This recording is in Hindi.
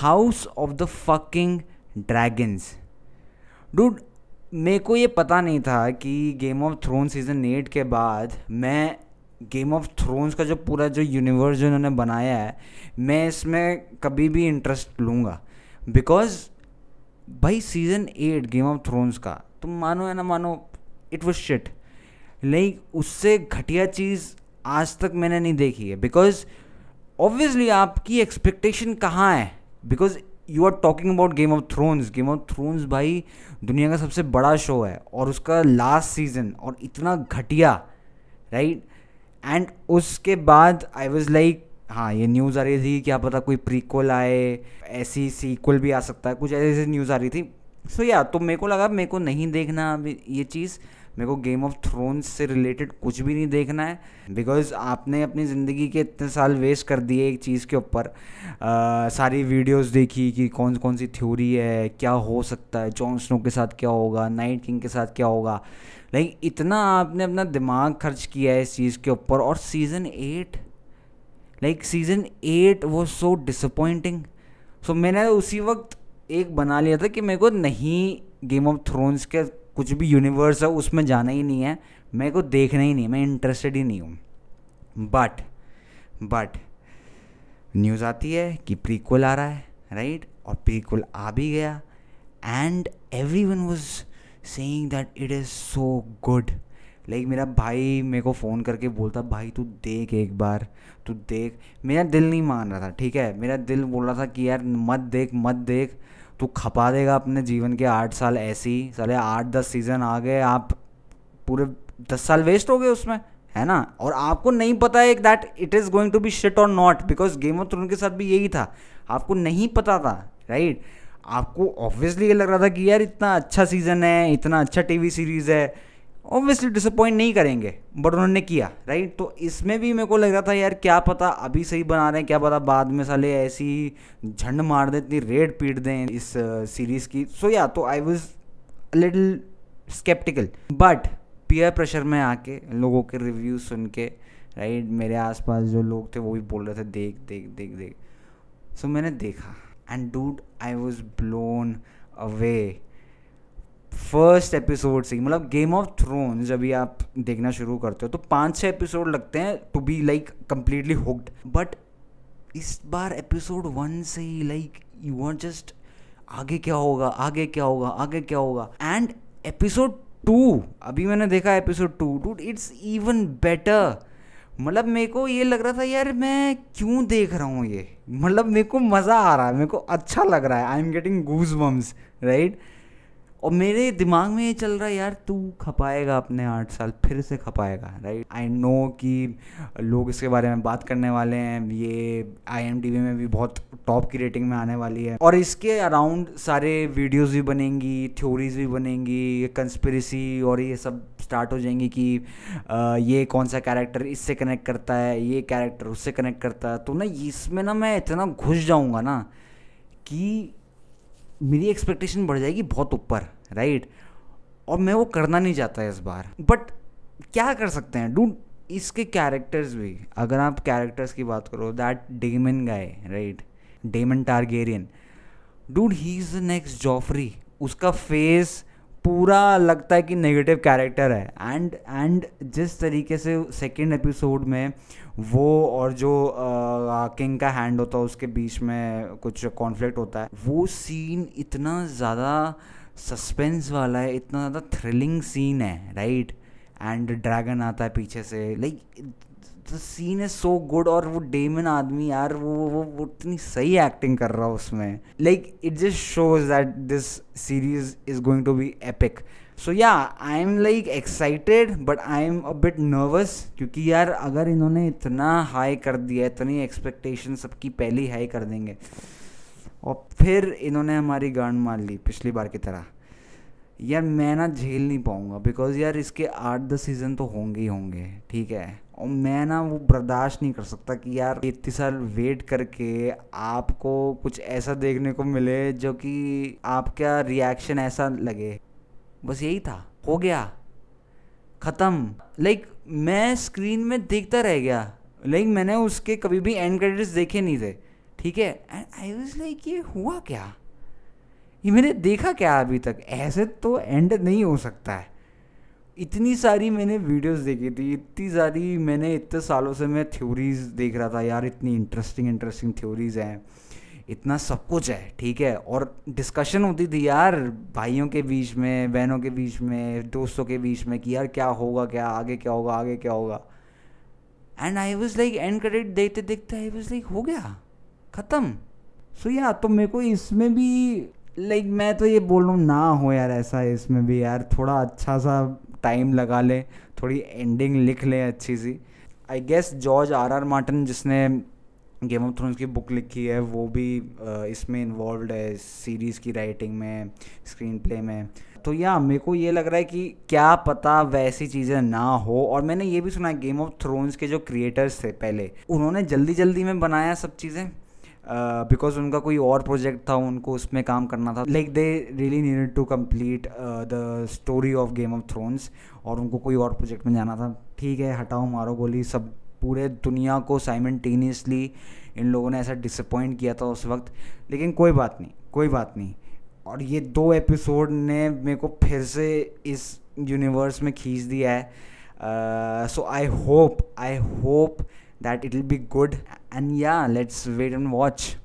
House of the fucking Dragons dude मेरे को ये पता नहीं था कि Game of Throne season eight के बाद मैं गेम ऑफ थ्रोन्स का जो पूरा जो यूनिवर्स जो इन्होंने बनाया है मैं इसमें कभी भी इंटरेस्ट लूँगा बिकॉज भाई season eight Game of Thrones का तुम मानो या ना मानो इट वॉज शिट लाइक उससे घटिया चीज़ आज तक मैंने नहीं देखी है बिकॉज ऑब्वियसली आपकी एक्सपेक्टेशन कहाँ है because you are talking about Game of Thrones Game of Thrones भाई दुनिया का सबसे बड़ा शो है और उसका लास्ट सीजन और इतना घटिया राइट एंड उसके बाद आई वॉज लाइक हाँ ये न्यूज़ आ रही थी क्या पता कोई प्रीक्वल आए ऐसी सीक्वल भी आ सकता है कुछ ऐसी ऐसी न्यूज़ आ रही थी सो so, या yeah, तो मेरे को लगा मेरे को नहीं देखना अभी ये चीज़ मेरे को गेम ऑफ थ्रोन्स से रिलेटेड कुछ भी नहीं देखना है बिकॉज आपने अपनी ज़िंदगी के इतने साल वेस्ट कर दिए एक चीज़ के ऊपर सारी वीडियोस देखी कि कौन कौन सी थ्योरी है क्या हो सकता है जॉन स्नो के साथ क्या होगा नाइट किंग के साथ क्या होगा लाइक इतना आपने अपना दिमाग खर्च किया है इस चीज़ के ऊपर और season eight like season eight वो सो डिसअपॉइंटिंग सो मैंने उसी वक्त एक बना लिया था कि मेरे को नहीं गेम ऑफ थ्रोन्स के कुछ भी यूनिवर्स है उसमें जाना ही नहीं है मेरे को देखना ही नहीं है मैं इंटरेस्टेड ही नहीं हूँ बट बट न्यूज़ आती है कि प्रीक्वल आ रहा है राइट और प्रीक्वल आ भी गया and everyone was saying that it is so good like मेरा भाई मेरे को फ़ोन करके बोलता भाई तू देख एक बार तू देख मेरा दिल नहीं मान रहा था ठीक है मेरा दिल बोल रहा था कि यार मत देख मत देख तू खपा देगा अपने जीवन के आठ साल ऐसे ही साले आठ दस सीज़न आ गए आप पूरे दस साल वेस्ट हो गए उसमें है ना और आपको नहीं पता है that it is going to be shit और not because Game of Throne के साथ भी यही था आपको नहीं पता था राइट right? आपको ऑब्वियसली ये लग रहा था कि यार इतना अच्छा सीज़न है इतना अच्छा टीवी सीरीज़ है ऑब्वियसली डिसअपॉइंट नहीं करेंगे बट उन्होंने किया राइट तो इसमें भी मेरे को लग रहा था यार क्या पता अभी सही बना रहे हैं क्या पता बाद में साले ऐसी झंड मार दें इतनी रेड पीट दें इस सीरीज़ की सो या तो I was little sceptical but peer pressure में आके लोगों के रिव्यू सुन के राइट मेरे आसपास जो लोग थे वो भी बोल रहे थे देख देख देख देख सो so, मैंने देखा and dude I was blown away first episode से मतलब गेम ऑफ थ्रोन जब भी आप देखना शुरू करते हो तो पाँच छः एपिसोड लगते हैं to be like completely hooked but इस बार एपिसोड वन से ही लाइक यू आर जस्ट आगे क्या होगा आगे क्या होगा आगे क्या होगा एंड एपिसोड टू अभी मैंने देखा episode two two it's even better मतलब मेरे को ये लग रहा था यार मैं क्यों देख रहा हूँ ये मतलब मेरे को मज़ा आ रहा है मेरे को अच्छा लग रहा है I am getting goose bumps right और मेरे दिमाग में ये चल रहा है यार तू खपाएगा अपने आठ साल फिर से खपाएगा राइट आई नो कि लोग इसके बारे में बात करने वाले हैं ये आई में भी बहुत टॉप की रेटिंग में आने वाली है और इसके अराउंड सारे वीडियोज़ भी बनेंगी थ्योरीज भी बनेंगी ये कंस्परेसी और ये सब स्टार्ट हो जाएंगी कि ये कौन सा कैरेक्टर इससे कनेक्ट करता है ये कैरेक्टर उससे कनेक्ट करता है तो ना इसमें ना मैं इतना घुस जाऊँगा ना कि मेरी एक्सपेक्टेशन बढ़ जाएगी बहुत ऊपर राइट और मैं वो करना नहीं चाहता इस बार बट क्या कर सकते हैं डू इसके कैरेक्टर्स भी अगर आप कैरेक्टर्स की बात करो that Daemon guy right Daemon Targaryen dude he is the next Joffrey उसका फेस पूरा लगता है कि नेगेटिव कैरेक्टर है एंड एंड जिस तरीके से सेकेंड एपिसोड में वो और जो किंग uh, का हैंड होता है उसके बीच में कुछ कॉन्फ्लिक्ट होता है वो सीन इतना ज़्यादा सस्पेंस वाला है इतना ज़्यादा थ्रिलिंग सीन है राइट एंड ड्रैगन आता है पीछे से like the scene is so good और वो डेमन आदमी यार वो वो वो इतनी सही एक्टिंग कर रहा है उसमें like it just shows that this series is going to be epic so yeah I am like excited but I am a bit nervous क्योंकि यार अगर इन्होंने इतना हाई कर दिया इतनी एक्सपेक्टेशन सबकी पहली हाई कर देंगे और फिर इन्होंने हमारी गांड मार ली पिछली बार की तरह यार मैं ना झेल नहीं पाऊँगा बिकॉज़ यार इसके आठ दस सीज़न तो होंगे ही होंगे ठीक है और मैं ना वो बर्दाश्त नहीं कर सकता कि यार इतने साल वेट करके आपको कुछ ऐसा देखने को मिले जो कि आपका रिएक्शन ऐसा लगे बस यही था हो गया ख़त्म लाइक like, मैं स्क्रीन में देखता रह गया लाइक like, मैंने उसके कभी भी एंड क्रेडिट्स देखे नहीं थे ठीक है एंड आई वॉज लाइक ये हुआ क्या ये मैंने देखा क्या अभी तक ऐसे तो एंड नहीं हो सकता है इतनी सारी मैंने वीडियोस देखी थी इतनी सारी मैंने इतने सालों से मैं थ्योरीज देख रहा था यार इतनी इंटरेस्टिंग इंटरेस्टिंग थ्योरीज हैं इतना सब कुछ है ठीक है और डिस्कशन होती थी यार भाइयों के बीच में बहनों के बीच में दोस्तों के बीच में कि यार क्या होगा क्या आगे क्या होगा आगे क्या होगा and I was like and credit देखते देखते आई वॉज लाइक हो गया ख़त्म सो या तो मेरे को इसमें भी लाइक मैं तो ये बोल रहा हूँ ना हो यार ऐसा इसमें भी यार थोड़ा अच्छा सा टाइम लगा ले थोड़ी एंडिंग लिख ले अच्छी सी I guess George R R Martin जिसने गेम ऑफ थ्रोन्स की बुक लिखी है वो भी इसमें इन्वॉल्व है सीरीज़ की राइटिंग में स्क्रीन प्ले में तो या मेरे को ये लग रहा है कि क्या पता वैसी चीज़ें ना हो और मैंने ये भी सुना है गेम ऑफ थ्रोन्स के जो क्रिएटर्स थे पहले उन्होंने जल्दी जल्दी में बनाया सब चीज़ें बिकॉज uh, उनका कोई और प्रोजेक्ट था उनको उसमें काम करना था like they really needed to complete the story of Game of Thrones और उनको कोई और प्रोजेक्ट में जाना था ठीक है हटाओ मारो गोली सब पूरे दुनिया को साइमेंटेनियसली इन लोगों ने ऐसा डिसअपॉइंट किया था उस वक्त लेकिन कोई बात नहीं कोई बात नहीं और ये दो एपिसोड ने मेरे को फिर से इस यूनिवर्स में खींच दिया है so I hope I hope that it'll be good and yeah let's wait and watch